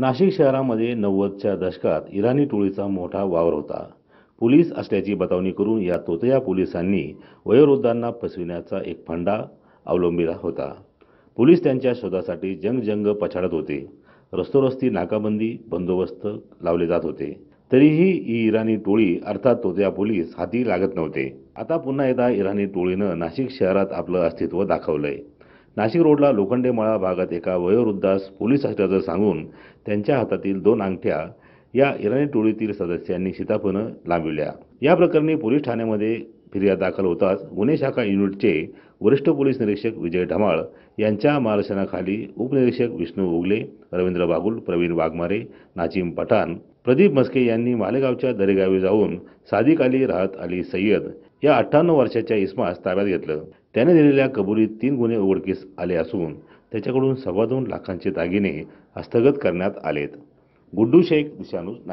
नाशिक शहरामध्ये नव्वदच्या दशकात इराणी टोळीचा मोठा वावर होता पोलीस असल्याची बतावणी करून या तोतया पोलिसांनी वयोवृद्धांना फसविण्याचा एक फंडा अवलंबिला होता पोलीस त्यांच्या शोधासाठी जंगजंग पछाडत होते रस्तोरस्ती नाकाबंदी बंदोबस्त लावले जात होते तरीही ही इराणी टोळी अर्थात तोतया पोलीस हाती लागत नव्हते आता पुन्हा एकदा इराणी टोळीनं नाशिक शहरात आपलं अस्तित्व दाखवलंय नाशिक रोडला लोखंडेमाळा भागात एका वयोवृद्धास पोलीस असल्याचं सांगून त्यांच्या हातातील दोन अंगठ्या या इराणी टोळीतील सदस्यांनी शिताफनं लांबविल्या या प्रकरणी पोलीस ठाण्यामध्ये फिर्याद दाखल होताच गुन्हे शाखा युनिटचे वरिष्ठ पोलीस निरीक्षक विजय ढमाळ यांच्या मार्गदर्शनाखाली उपनिरीक्षक विष्णू उगले रवींद्र बागुल प्रवीण वाघमारे नाचिम पठाण प्रदीप मस्के यांनी मालेगावच्या दरेगावी जाऊन सादिक अली राहत अली सय्यद या अठ्ठ्याण्णव वर्षाच्या इस्मास ताब्यात घेतलं त्याने दिलेल्या कबुलीत तीन गुन्हे उघडकीस आले असून त्याच्याकडून सव्वा दोन लाखांचे दागिने हस्तगत करण्यात आलेत गुड्डू शेख विषाणू